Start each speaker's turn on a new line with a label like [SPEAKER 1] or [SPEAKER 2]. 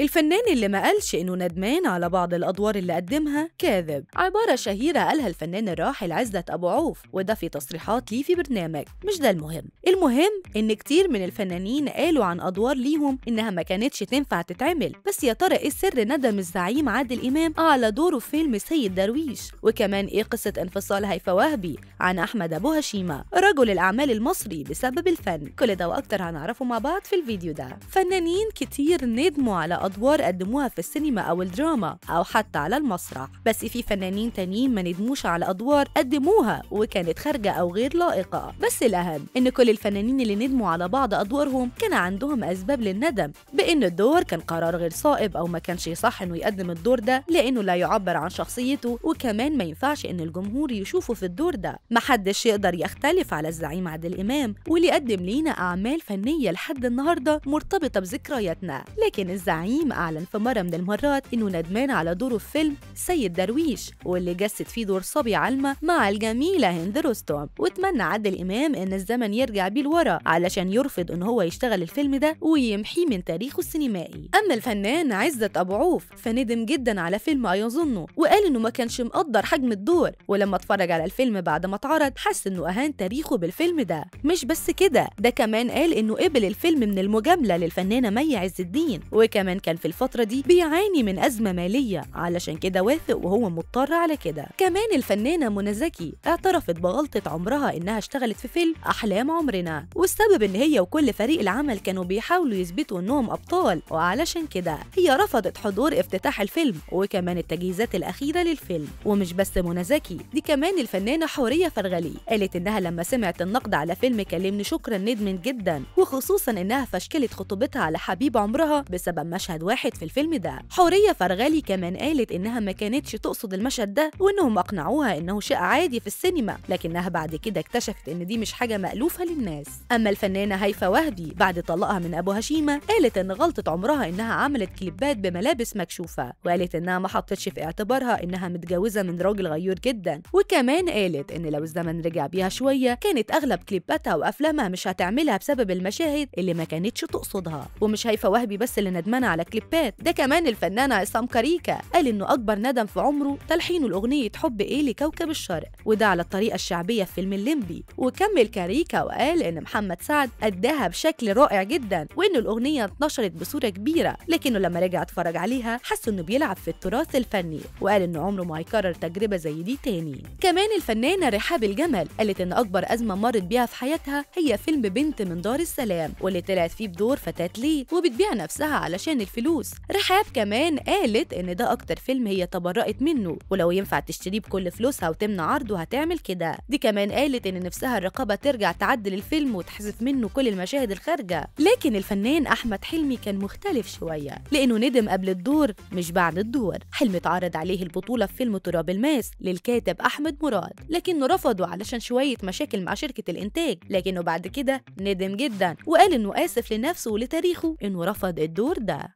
[SPEAKER 1] الفنان اللي ما قالش إنه ندمان على بعض الأدوار اللي قدمها كاذب عبارة شهيرة قالها الفنان الراحل عزت أبو عوف وده في تصريحات ليه في برنامج مش ده المهم المهم إن كتير من الفنانين قالوا عن أدوار ليهم إنها ما كانتش تنفع تتعمل بس يا ترى إيه سر ندم الزعيم عادل إمام على دوره في فيلم سيد درويش وكمان إيه قصة انفصال هيفا وهبي عن أحمد أبو هشيمة رجل الأعمال المصري بسبب الفن كل ده وأكتر هنعرفه مع بعض في الفيديو ده فنانين كتير ندموا على أدوار قدموها في السينما أو الدراما أو حتى على المسرح بس في فنانين تانيين ما ندموش على أدوار قدموها وكانت خارجة أو غير لائقة بس الأهم إن كل الفنانين اللي ندموا على بعض أدوارهم كان عندهم أسباب للندم بإن الدور كان قرار غير صائب أو ما كانش يصح إنه يقدم الدور ده لأنه لا يعبر عن شخصيته وكمان ما ينفعش إن الجمهور يشوفه في الدور ده محدش يقدر يختلف على الزعيم عادل إمام واللي قدم لينا أعمال فنية لحد النهاردة مرتبطة بذكرياتنا لكن الزعيم كريم أعلن في مرة من المرات إنه ندمان على دوره في فيلم سيد درويش واللي جسد فيه دور صبي علمة مع الجميلة هند رستم واتمنى عادل إمام إن الزمن يرجع بيه لورا علشان يرفض إن هو يشتغل الفيلم ده ويمحيه من تاريخه السينمائي أما الفنان عزت أبو عوف فندم جدا على فيلم أيظنه وقال إنه ما كانش مقدر حجم الدور ولما اتفرج على الفيلم بعد ما اتعرض حس إنه أهان تاريخه بالفيلم ده مش بس كده ده كمان قال إنه قبل الفيلم من المجاملة للفنانة مي عز الدين وكمان كان في الفترة دي بيعاني من أزمة مالية علشان كده وافق وهو مضطر على كده كمان الفنانة منى زكي اعترفت بغلطة عمرها إنها اشتغلت في فيلم أحلام عمرنا والسبب إن هي وكل فريق العمل كانوا بيحاولوا يثبتوا إنهم أبطال وعلشان كده هي رفضت حضور افتتاح الفيلم وكمان التجهيزات الأخيرة للفيلم ومش بس منى زكي دي كمان الفنانة حورية فرغلي قالت إنها لما سمعت النقد على فيلم كلمني شكرا ندمت جدا وخصوصا إنها فشكلت خطوبتها على حبيب عمرها بسبب مشهد مشهد واحد في الفيلم ده حورية فرغلي كمان قالت إنها ما كانتش تقصد المشهد ده وإنهم أقنعوها إنه شيء عادي في السينما لكنها بعد كده اكتشفت إن دي مش حاجة مألوفة للناس أما الفنانة هيفا وهبي بعد طلاقها من أبو هشيمة قالت إن غلطة عمرها إنها عملت كليبات بملابس مكشوفة وقالت إنها ما حطتش في اعتبارها إنها متجوزة من راجل غيور جدا وكمان قالت إن لو الزمن رجع بيها شوية كانت أغلب كليباتها وأفلامها مش هتعملها بسبب المشاهد اللي ما كانتش تقصدها ومش هيفا وهبي بس اللي ندمانة على كليبات ده كمان الفنان عصام كاريكا قال انه اكبر ندم في عمره تلحينه لاغنيه حب ايه لكوكب الشرق وده على الطريقه الشعبيه في فيلم الليمبي وكمل كاريكا وقال ان محمد سعد اداها بشكل رائع جدا وان الاغنيه اتنشرت بصوره كبيره لكنه لما رجع اتفرج عليها حس انه بيلعب في التراث الفني وقال انه عمره ما هيكرر تجربه زي دي تاني كمان الفنانه رحاب الجمل قالت ان اكبر ازمه مرت بيها في حياتها هي فيلم بنت من دار السلام واللي طلعت فيه بدور فتاه ليه وبتبيع نفسها علشان الفلوس رحاب كمان قالت إن ده أكتر فيلم هي تبرأت منه ولو ينفع تشتريه بكل فلوسها وتمنع عرضه هتعمل كده دي كمان قالت إن نفسها الرقابة ترجع تعدل الفيلم وتحذف منه كل المشاهد الخارجة لكن الفنان أحمد حلمي كان مختلف شوية لأنه ندم قبل الدور مش بعد الدور حلمي اتعرض عليه البطولة في فيلم تراب الماس للكاتب أحمد مراد لكنه رفضه علشان شوية مشاكل مع شركة الإنتاج لكنه بعد كده ندم جدا وقال إنه آسف لنفسه ولتاريخه إنه رفض الدور ده